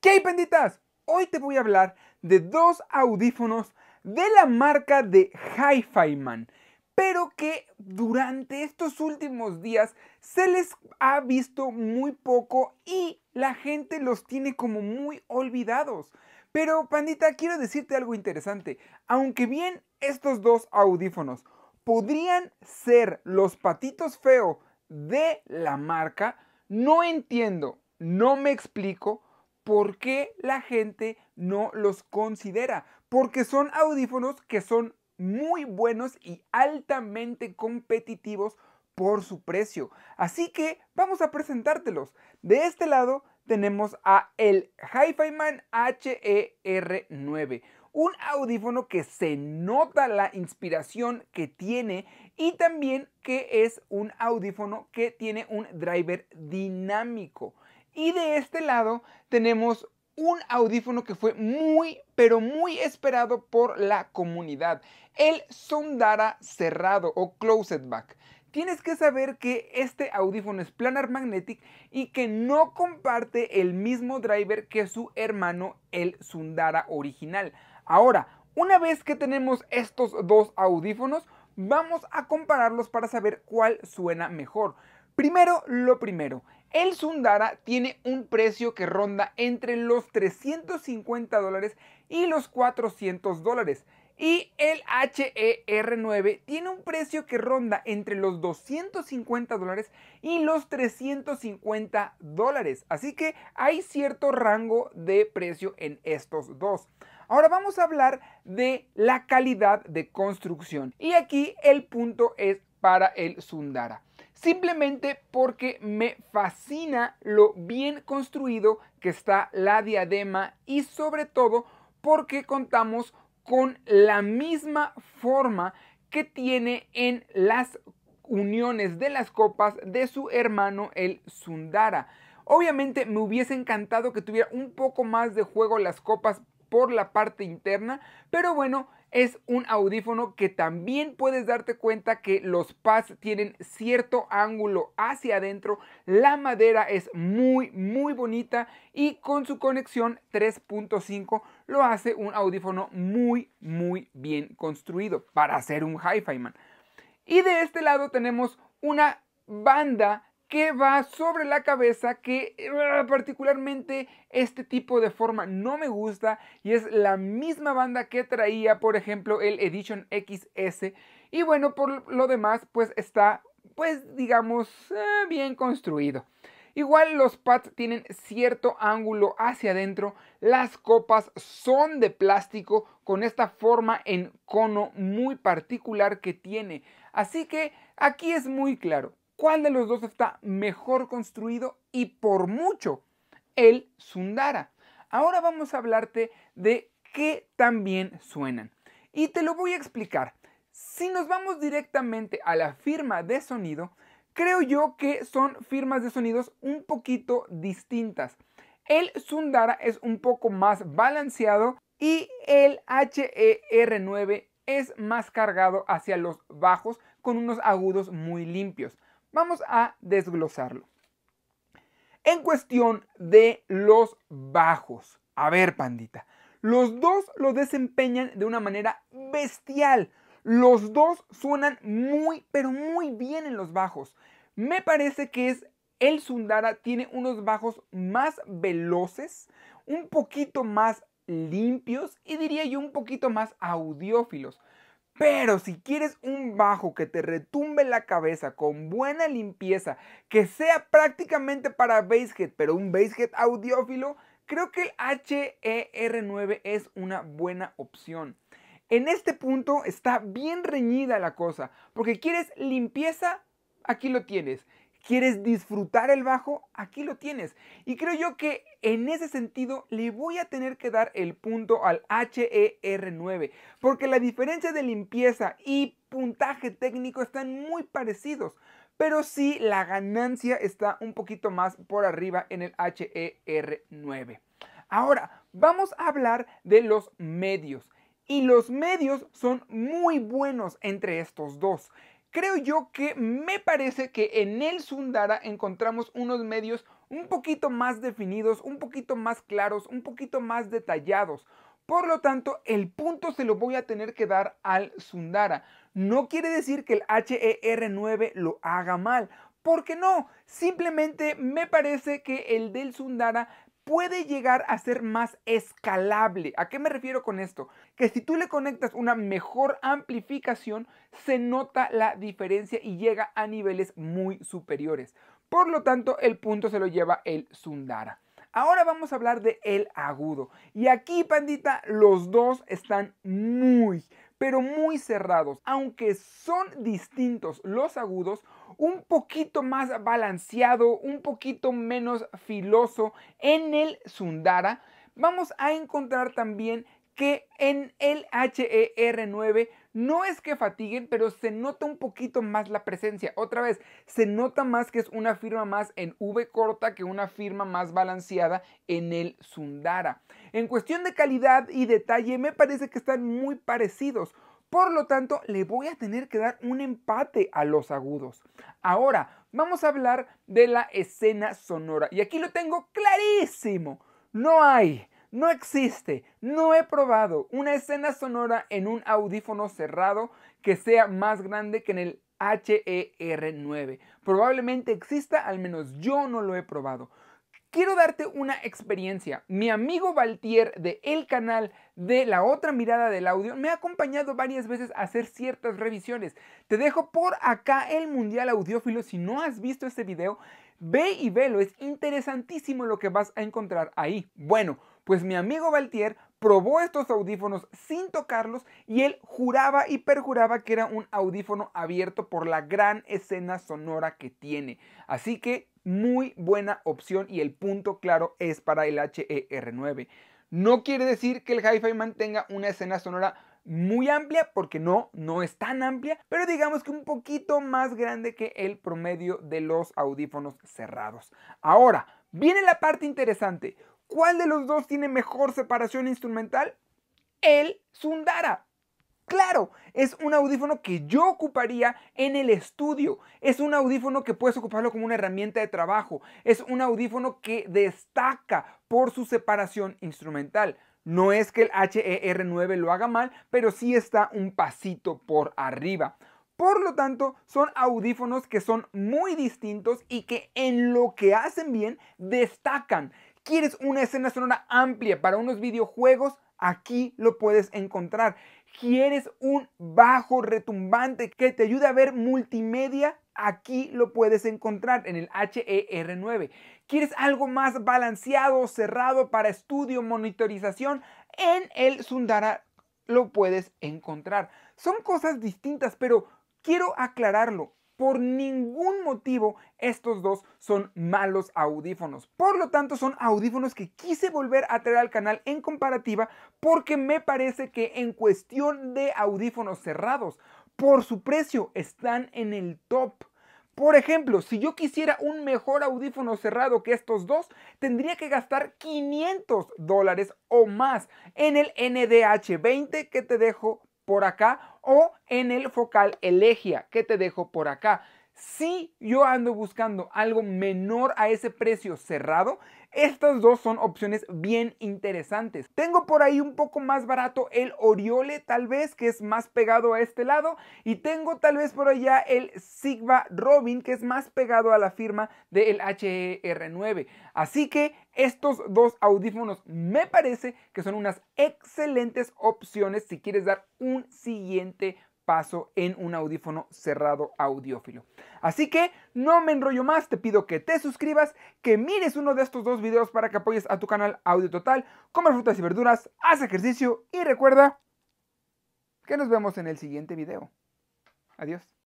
¿Qué hay penditas? Hoy te voy a hablar de dos audífonos de la marca de Hi-Fi Man, pero que durante estos últimos días se les ha visto muy poco y la gente los tiene como muy olvidados. Pero pandita, quiero decirte algo interesante. Aunque bien estos dos audífonos podrían ser los patitos feos de la marca, no entiendo, no me explico por qué la gente no los considera. Porque son audífonos que son muy buenos y altamente competitivos por su precio. Así que vamos a presentártelos. De este lado tenemos a el Hi-Fi Man HER9. Un audífono que se nota la inspiración que tiene y también que es un audífono que tiene un driver dinámico. Y de este lado tenemos un audífono que fue muy, pero muy esperado por la comunidad, el Sundara cerrado o Closed Back Tienes que saber que este audífono es planar magnetic y que no comparte el mismo driver que su hermano el Sundara original. Ahora, una vez que tenemos estos dos audífonos, vamos a compararlos para saber cuál suena mejor. Primero, lo primero, el Sundara tiene un precio que ronda entre los 350 dólares y los 400 dólares. Y el HER9 tiene un precio que ronda entre los 250 dólares y los 350 dólares. Así que hay cierto rango de precio en estos dos. Ahora vamos a hablar de la calidad de construcción. Y aquí el punto es para el Sundara simplemente porque me fascina lo bien construido que está la diadema y sobre todo porque contamos con la misma forma que tiene en las uniones de las copas de su hermano el Sundara. Obviamente me hubiese encantado que tuviera un poco más de juego las copas por la parte interna, pero bueno, es un audífono que también puedes darte cuenta que los pads tienen cierto ángulo hacia adentro, la madera es muy muy bonita y con su conexión 3.5 lo hace un audífono muy muy bien construido para ser un hi-fi man. Y de este lado tenemos una banda que va sobre la cabeza, que eh, particularmente este tipo de forma no me gusta y es la misma banda que traía, por ejemplo, el Edition XS. Y bueno, por lo demás, pues está, pues digamos, eh, bien construido. Igual los pads tienen cierto ángulo hacia adentro, las copas son de plástico con esta forma en cono muy particular que tiene. Así que aquí es muy claro, cuál de los dos está mejor construido y por mucho el Sundara. Ahora vamos a hablarte de qué tan bien suenan. Y te lo voy a explicar. Si nos vamos directamente a la firma de sonido, creo yo que son firmas de sonidos un poquito distintas. El Sundara es un poco más balanceado y el HER9 es más cargado hacia los bajos con unos agudos muy limpios. Vamos a desglosarlo. En cuestión de los bajos. A ver, pandita. Los dos lo desempeñan de una manera bestial. Los dos suenan muy, pero muy bien en los bajos. Me parece que es el Sundara tiene unos bajos más veloces, un poquito más limpios y diría yo un poquito más audiófilos. Pero si quieres un bajo que te retumbe la cabeza con buena limpieza, que sea prácticamente para basshead, pero un basshead audiófilo, creo que el HER9 es una buena opción. En este punto está bien reñida la cosa, porque quieres limpieza, aquí lo tienes. ¿Quieres disfrutar el bajo? Aquí lo tienes. Y creo yo que en ese sentido le voy a tener que dar el punto al HER9, porque la diferencia de limpieza y puntaje técnico están muy parecidos, pero sí la ganancia está un poquito más por arriba en el HER9. Ahora, vamos a hablar de los medios. Y los medios son muy buenos entre estos dos creo yo que me parece que en el Sundara encontramos unos medios un poquito más definidos, un poquito más claros, un poquito más detallados. Por lo tanto, el punto se lo voy a tener que dar al Sundara. No quiere decir que el HER9 lo haga mal, porque no, simplemente me parece que el del Sundara puede llegar a ser más escalable. ¿A qué me refiero con esto? Que si tú le conectas una mejor amplificación, se nota la diferencia y llega a niveles muy superiores. Por lo tanto, el punto se lo lleva el Sundara. Ahora vamos a hablar de el agudo. Y aquí, pandita, los dos están muy, pero muy cerrados. Aunque son distintos los agudos, un poquito más balanceado, un poquito menos filoso en el Sundara, vamos a encontrar también que en el HER9 no es que fatiguen, pero se nota un poquito más la presencia. Otra vez, se nota más que es una firma más en V corta que una firma más balanceada en el Sundara. En cuestión de calidad y detalle, me parece que están muy parecidos. Por lo tanto, le voy a tener que dar un empate a los agudos. Ahora, vamos a hablar de la escena sonora. Y aquí lo tengo clarísimo. No hay no existe, no he probado una escena sonora en un audífono cerrado que sea más grande que en el HER9. Probablemente exista, al menos yo no lo he probado. Quiero darte una experiencia. Mi amigo Valtier de el canal de la otra mirada del audio me ha acompañado varias veces a hacer ciertas revisiones. Te dejo por acá el Mundial Audiófilo si no has visto este video Ve y velo, es interesantísimo lo que vas a encontrar ahí. Bueno, pues mi amigo Valtier probó estos audífonos sin tocarlos y él juraba y perjuraba que era un audífono abierto por la gran escena sonora que tiene. Así que muy buena opción y el punto claro es para el HER9. No quiere decir que el Hi-Fi mantenga una escena sonora muy amplia, porque no, no es tan amplia, pero digamos que un poquito más grande que el promedio de los audífonos cerrados. Ahora, viene la parte interesante. ¿Cuál de los dos tiene mejor separación instrumental? El Sundara. Claro, es un audífono que yo ocuparía en el estudio. Es un audífono que puedes ocuparlo como una herramienta de trabajo. Es un audífono que destaca por su separación instrumental. No es que el HER9 lo haga mal, pero sí está un pasito por arriba. Por lo tanto, son audífonos que son muy distintos y que en lo que hacen bien destacan. ¿Quieres una escena sonora amplia para unos videojuegos? Aquí lo puedes encontrar. ¿Quieres un bajo retumbante que te ayude a ver multimedia? Aquí lo puedes encontrar en el HER9. ¿Quieres algo más balanceado, cerrado para estudio, monitorización? En el Sundara lo puedes encontrar. Son cosas distintas, pero quiero aclararlo. Por ningún motivo estos dos son malos audífonos. Por lo tanto, son audífonos que quise volver a traer al canal en comparativa porque me parece que en cuestión de audífonos cerrados por su precio están en el top. Por ejemplo, si yo quisiera un mejor audífono cerrado que estos dos, tendría que gastar 500 dólares o más en el NDH20 que te dejo por acá o en el focal Elegia que te dejo por acá. Si yo ando buscando algo menor a ese precio cerrado, estas dos son opciones bien interesantes. Tengo por ahí un poco más barato el Oriole tal vez, que es más pegado a este lado. Y tengo tal vez por allá el Sigma Robin, que es más pegado a la firma del HER9. Así que estos dos audífonos me parece que son unas excelentes opciones si quieres dar un siguiente paso en un audífono cerrado audiófilo. Así que no me enrollo más, te pido que te suscribas, que mires uno de estos dos videos para que apoyes a tu canal Audio Total, come frutas y verduras, haz ejercicio y recuerda que nos vemos en el siguiente video. Adiós.